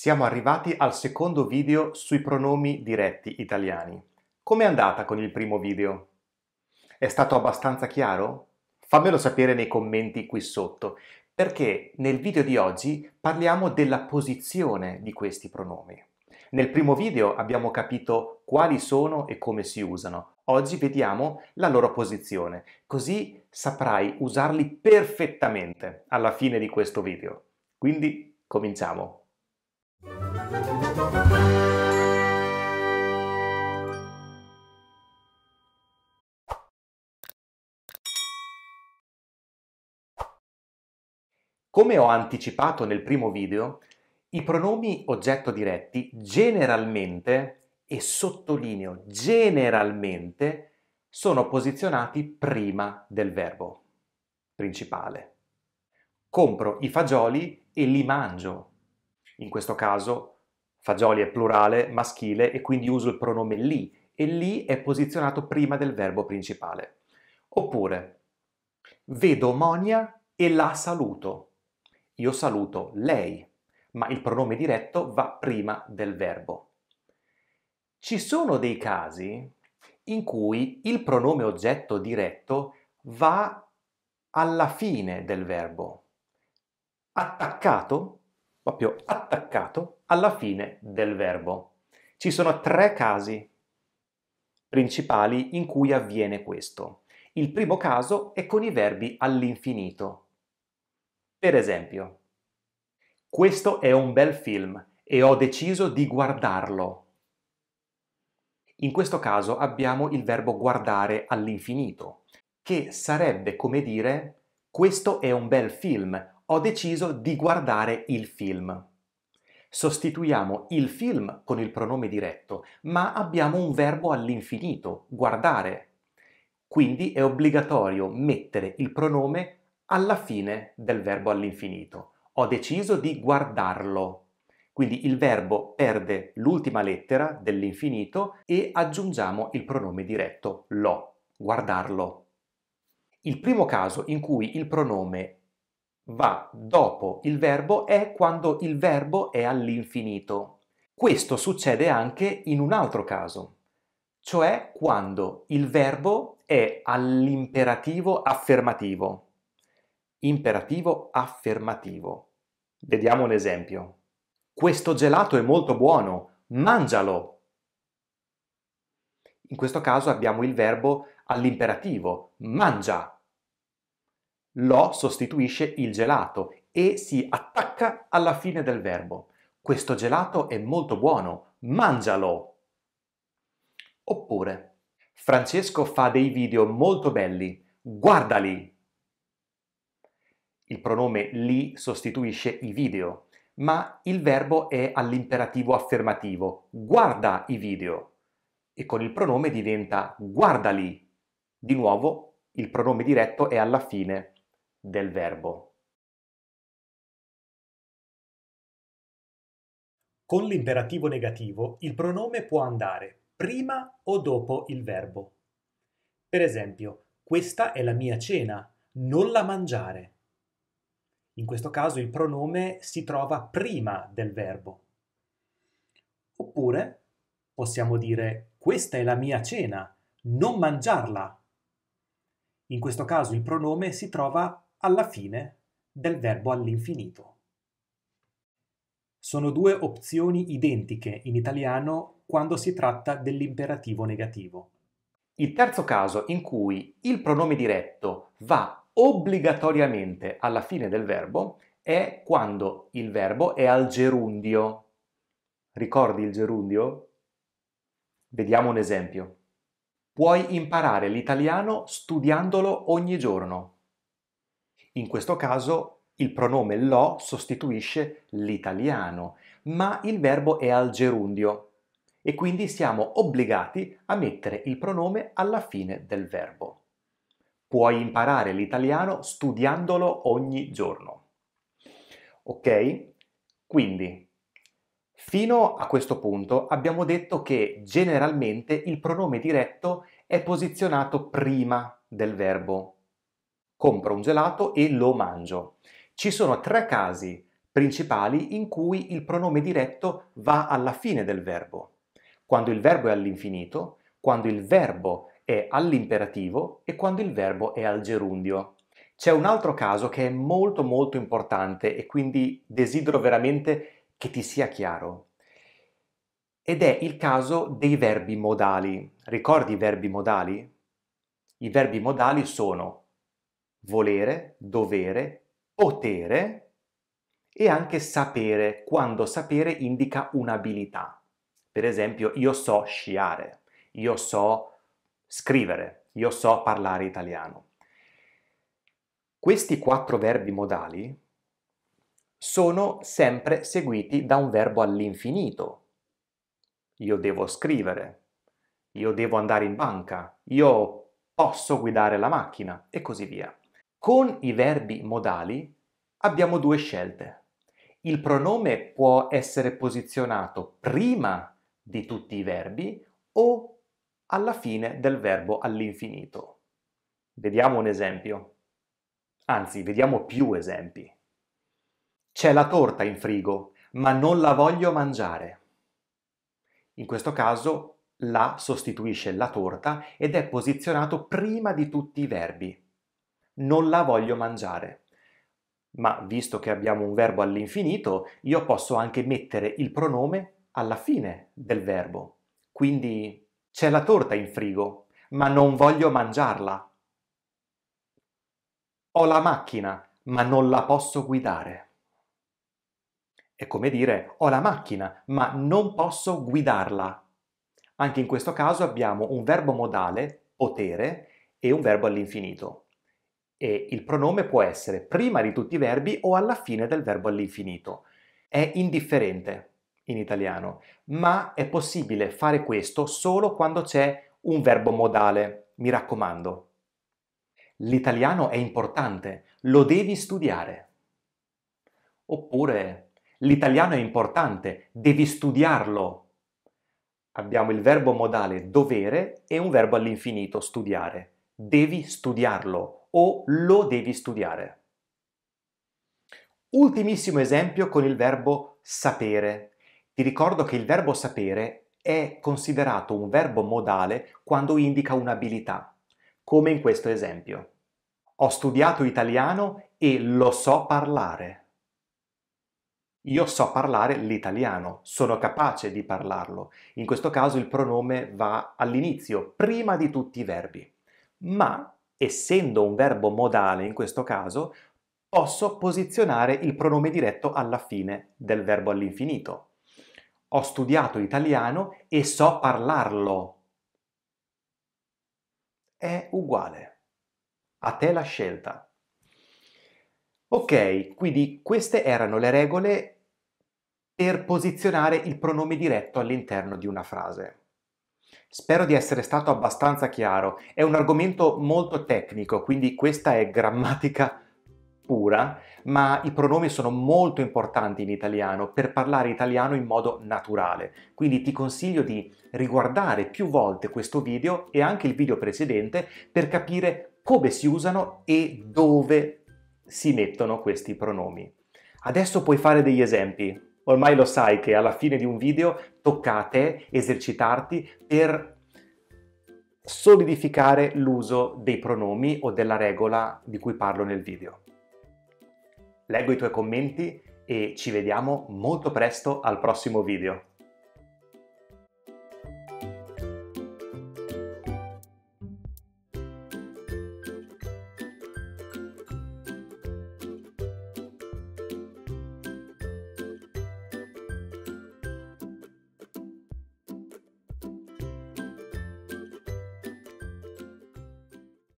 Siamo arrivati al secondo video sui pronomi diretti italiani. Com'è andata con il primo video? È stato abbastanza chiaro? Fammelo sapere nei commenti qui sotto, perché nel video di oggi parliamo della posizione di questi pronomi. Nel primo video abbiamo capito quali sono e come si usano. Oggi vediamo la loro posizione, così saprai usarli perfettamente alla fine di questo video. Quindi cominciamo! Come ho anticipato nel primo video, i pronomi oggetto diretti generalmente, e sottolineo generalmente, sono posizionati prima del verbo principale. Compro i fagioli e li mangio. In questo caso fagioli è plurale, maschile e quindi uso il pronome li e li è posizionato prima del verbo principale. Oppure vedo Monia e la saluto. Io saluto lei, ma il pronome diretto va prima del verbo. Ci sono dei casi in cui il pronome oggetto diretto va alla fine del verbo, attaccato proprio attaccato alla fine del verbo. Ci sono tre casi principali in cui avviene questo. Il primo caso è con i verbi all'infinito. Per esempio, questo è un bel film e ho deciso di guardarlo. In questo caso abbiamo il verbo guardare all'infinito, che sarebbe come dire questo è un bel film ho deciso di guardare il film. Sostituiamo il film con il pronome diretto, ma abbiamo un verbo all'infinito, guardare. Quindi è obbligatorio mettere il pronome alla fine del verbo all'infinito. Ho deciso di guardarlo. Quindi il verbo perde l'ultima lettera dell'infinito e aggiungiamo il pronome diretto, lo, guardarlo. Il primo caso in cui il pronome va dopo il verbo è quando il verbo è all'infinito. Questo succede anche in un altro caso, cioè quando il verbo è all'imperativo affermativo. Imperativo affermativo. Vediamo un esempio. Questo gelato è molto buono, mangialo! In questo caso abbiamo il verbo all'imperativo, mangia, lo sostituisce il gelato e si attacca alla fine del verbo. Questo gelato è molto buono, mangialo! Oppure, Francesco fa dei video molto belli, guardali! Il pronome li sostituisce i video, ma il verbo è all'imperativo affermativo, guarda i video, e con il pronome diventa guardali. Di nuovo, il pronome diretto è alla fine, del verbo. Con l'imperativo negativo il pronome può andare prima o dopo il verbo. Per esempio, questa è la mia cena, non la mangiare. In questo caso il pronome si trova prima del verbo. Oppure possiamo dire questa è la mia cena, non mangiarla. In questo caso il pronome si trova alla fine del verbo all'infinito. Sono due opzioni identiche in italiano quando si tratta dell'imperativo negativo. Il terzo caso in cui il pronome diretto va obbligatoriamente alla fine del verbo è quando il verbo è al gerundio. Ricordi il gerundio? Vediamo un esempio. Puoi imparare l'italiano studiandolo ogni giorno. In questo caso il pronome lo sostituisce l'italiano, ma il verbo è al gerundio e quindi siamo obbligati a mettere il pronome alla fine del verbo. Puoi imparare l'italiano studiandolo ogni giorno. Ok? Quindi Fino a questo punto abbiamo detto che generalmente il pronome diretto è posizionato prima del verbo compro un gelato e lo mangio. Ci sono tre casi principali in cui il pronome diretto va alla fine del verbo. Quando il verbo è all'infinito, quando il verbo è all'imperativo e quando il verbo è al gerundio. C'è un altro caso che è molto molto importante e quindi desidero veramente che ti sia chiaro. Ed è il caso dei verbi modali. Ricordi i verbi modali? I verbi modali sono volere, dovere, potere e anche sapere, quando sapere indica un'abilità. Per esempio, io so sciare, io so scrivere, io so parlare italiano. Questi quattro verbi modali sono sempre seguiti da un verbo all'infinito. Io devo scrivere, io devo andare in banca, io posso guidare la macchina e così via. Con i verbi modali abbiamo due scelte. Il pronome può essere posizionato prima di tutti i verbi o alla fine del verbo all'infinito. Vediamo un esempio. Anzi, vediamo più esempi. C'è la torta in frigo, ma non la voglio mangiare. In questo caso la sostituisce la torta ed è posizionato prima di tutti i verbi non la voglio mangiare. Ma visto che abbiamo un verbo all'infinito, io posso anche mettere il pronome alla fine del verbo. Quindi c'è la torta in frigo, ma non voglio mangiarla. Ho la macchina, ma non la posso guidare. È come dire ho la macchina, ma non posso guidarla. Anche in questo caso abbiamo un verbo modale, potere, e un verbo all'infinito e il pronome può essere prima di tutti i verbi o alla fine del verbo all'infinito. È indifferente in italiano, ma è possibile fare questo solo quando c'è un verbo modale, mi raccomando. L'italiano è importante, lo devi studiare. Oppure l'italiano è importante, devi studiarlo. Abbiamo il verbo modale dovere e un verbo all'infinito, studiare. Devi studiarlo o lo devi studiare. Ultimissimo esempio con il verbo sapere. Ti ricordo che il verbo sapere è considerato un verbo modale quando indica un'abilità, come in questo esempio. Ho studiato italiano e lo so parlare. Io so parlare l'italiano, sono capace di parlarlo. In questo caso il pronome va all'inizio, prima di tutti i verbi. Ma essendo un verbo modale in questo caso, posso posizionare il pronome diretto alla fine del verbo all'infinito. Ho studiato italiano e so parlarlo. È uguale. A te la scelta. Ok, quindi queste erano le regole per posizionare il pronome diretto all'interno di una frase. Spero di essere stato abbastanza chiaro. È un argomento molto tecnico, quindi questa è grammatica pura, ma i pronomi sono molto importanti in italiano per parlare italiano in modo naturale. Quindi ti consiglio di riguardare più volte questo video e anche il video precedente per capire come si usano e dove si mettono questi pronomi. Adesso puoi fare degli esempi ormai lo sai che alla fine di un video tocca a te esercitarti per solidificare l'uso dei pronomi o della regola di cui parlo nel video. Leggo i tuoi commenti e ci vediamo molto presto al prossimo video.